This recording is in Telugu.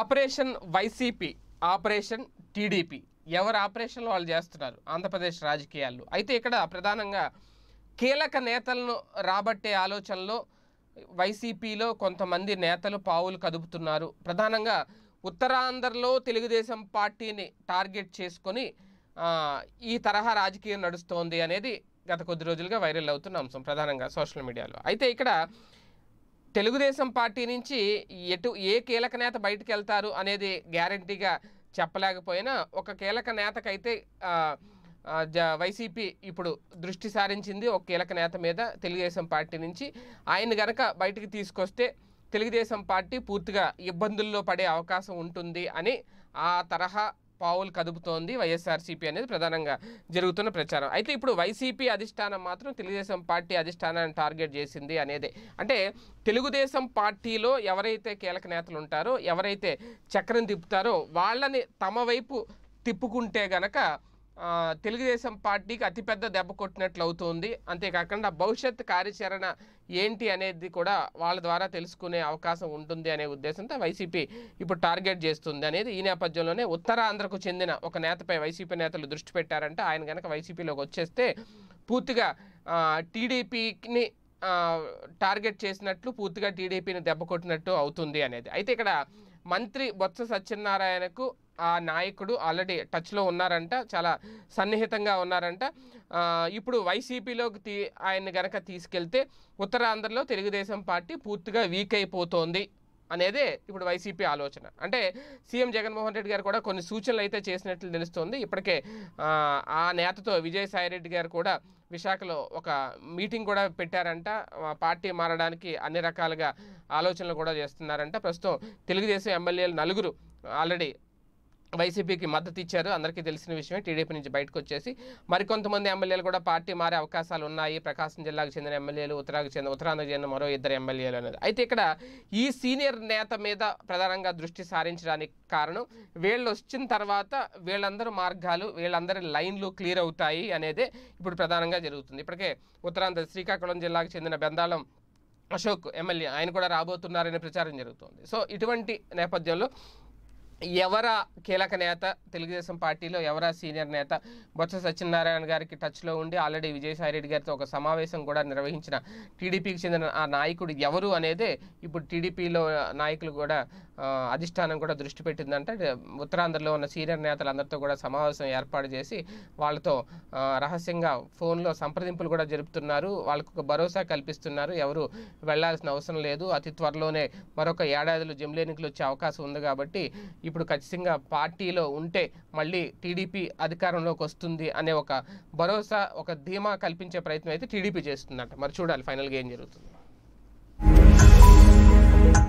ఆపరేషన్ వైసీపీ ఆపరేషన్ టీడీపీ ఎవరు ఆపరేషన్లు వాళ్ళు చేస్తున్నారు ఆంధ్రప్రదేశ్ రాజకీయాల్లో అయితే ఇక్కడ ప్రధానంగా కీలక నేతలను రాబట్టే ఆలోచనలో వైసీపీలో కొంతమంది నేతలు పావులు కదుపుతున్నారు ప్రధానంగా ఉత్తరాంధ్రలో తెలుగుదేశం పార్టీని టార్గెట్ చేసుకొని ఈ తరహా రాజకీయం నడుస్తోంది అనేది గత కొద్ది రోజులుగా వైరల్ అవుతున్న అంశం ప్రధానంగా సోషల్ మీడియాలో అయితే ఇక్కడ తెలుగుదేశం పార్టీ నుంచి ఎటు ఏ కీలక నేత బయటకు వెళ్తారు అనేది గ్యారంటీగా చెప్పలేకపోయినా ఒక కీలక నేతకైతే వైసీపీ ఇప్పుడు దృష్టి సారించింది ఒక కీలక నేత మీద తెలుగుదేశం పార్టీ నుంచి ఆయన గనక బయటికి తీసుకొస్తే తెలుగుదేశం పార్టీ పూర్తిగా ఇబ్బందుల్లో పడే అవకాశం ఉంటుంది అని ఆ తరహా పావులు కదుపుతోంది వైఎస్ఆర్సీపీ అనేది ప్రధానంగా జరుగుతున్న ప్రచారం అయితే ఇప్పుడు వైసీపీ అధిష్టానం మాత్రం తెలుగుదేశం పార్టీ అధిష్టానాన్ని టార్గెట్ చేసింది అనేది అంటే తెలుగుదేశం పార్టీలో ఎవరైతే కీలక నేతలు ఉంటారో ఎవరైతే చక్రం తిప్పుతారో వాళ్ళని తమ వైపు తిప్పుకుంటే గనక తెలుగుదేశం పార్టీకి అతిపెద్ద దెబ్బ కొట్టినట్లు అవుతుంది అంతేకాకుండా భవిష్యత్ కార్యాచరణ ఏంటి అనేది కూడా వాళ్ళ ద్వారా తెలుసుకునే అవకాశం ఉంటుంది అనే ఉద్దేశంతో వైసీపీ ఇప్పుడు టార్గెట్ చేస్తుంది అనేది ఈ నేపథ్యంలోనే ఉత్తరాంధ్రకు చెందిన ఒక నేతపై వైసీపీ నేతలు దృష్టి పెట్టారంటే ఆయన కనుక వైసీపీలోకి వచ్చేస్తే పూర్తిగా టీడీపీని టార్గెట్ చేసినట్లు పూర్తిగా టీడీపీని దెబ్బ కొట్టినట్టు అవుతుంది అనేది అయితే ఇక్కడ మంత్రి బొత్స సత్యనారాయణకు ఆ నాయకుడు ఆల్రెడీ టచ్లో ఉన్నారంట చాలా సన్నిహితంగా ఉన్నారంట ఇప్పుడు వైసీపీలోకి తీ ఆయన్ని గనక తీసుకెళ్తే ఉత్తరాంధ్రలో తెలుగుదేశం పార్టీ పూర్తిగా వీక్ అయిపోతోంది అనేదే ఇప్పుడు వైసీపీ ఆలోచన అంటే సీఎం జగన్మోహన్ రెడ్డి గారు కూడా కొన్ని సూచనలు అయితే చేసినట్లు తెలుస్తోంది ఇప్పటికే ఆ నేతతో విజయసాయిరెడ్డి గారు కూడా విశాఖలో ఒక మీటింగ్ కూడా పెట్టారంట పార్టీ మారడానికి అన్ని రకాలుగా ఆలోచనలు కూడా చేస్తున్నారంట ప్రస్తుతం తెలుగుదేశం ఎమ్మెల్యేలు నలుగురు ఆల్రెడీ వైసీపీకి మద్దతు ఇచ్చారు అందరికీ తెలిసిన విషయమే టీడీపీ నుంచి బయటకు వచ్చేసి మరికొంతమంది ఎమ్మెల్యేలు కూడా పార్టీ మారే అవకాశాలు ఉన్నాయి ప్రకాశం జిల్లాకు చెందిన ఎమ్మెల్యేలు ఉత్తరాకు చెందిన ఉత్తరాంధ్రకు చెందిన మరో ఇద్దరు ఎమ్మెల్యేలు అనేది అయితే ఇక్కడ ఈ సీనియర్ నేత మీద ప్రధానంగా దృష్టి సారించడానికి కారణం వీళ్ళు వచ్చిన తర్వాత వీళ్ళందరూ మార్గాలు వీళ్ళందరి లైన్లు క్లియర్ అవుతాయి అనేది ఇప్పుడు ప్రధానంగా జరుగుతుంది ఇప్పటికే ఉత్తరాంధ్ర శ్రీకాకుళం జిల్లాకు చెందిన బెందాళం అశోక్ ఎమ్మెల్యే ఆయన కూడా రాబోతున్నారనే ప్రచారం జరుగుతుంది సో ఇటువంటి నేపథ్యంలో ఎవరా కీలక నేత తెలుగుదేశం పార్టీలో ఎవరా సీనియర్ నేత బొత్స సత్యనారాయణ గారికి టచ్లో ఉండి ఆల్రెడీ విజయసాయిరెడ్డి గారితో ఒక సమావేశం కూడా నిర్వహించిన టీడీపీకి చెందిన ఆ నాయకుడు ఎవరు అనేది ఇప్పుడు టీడీపీలో నాయకులు కూడా అధిష్టానం కూడా దృష్టి పెట్టిందంటే ఉత్తరాంధ్రలో ఉన్న సీనియర్ నేతలందరితో కూడా సమావేశం ఏర్పాటు చేసి వాళ్ళతో రహస్యంగా ఫోన్లో సంప్రదింపులు కూడా జరుపుతున్నారు వాళ్ళకు ఒక భరోసా కల్పిస్తున్నారు ఎవరు వెళ్లాల్సిన అవసరం లేదు అతి త్వరలోనే మరొక ఏడాదిలో జమిలి ఎన్నికలు వచ్చే అవకాశం ఉంది కాబట్టి ఇప్పుడు ఖచ్చితంగా పార్టీలో ఉంటే మళ్ళీ టీడీపీ అధికారంలోకి వస్తుంది అనే ఒక భరోసా ఒక ధీమా కల్పించే ప్రయత్నం అయితే టీడీపీ చేస్తుందంట మరి చూడాలి ఫైనల్గా ఏం జరుగుతుంది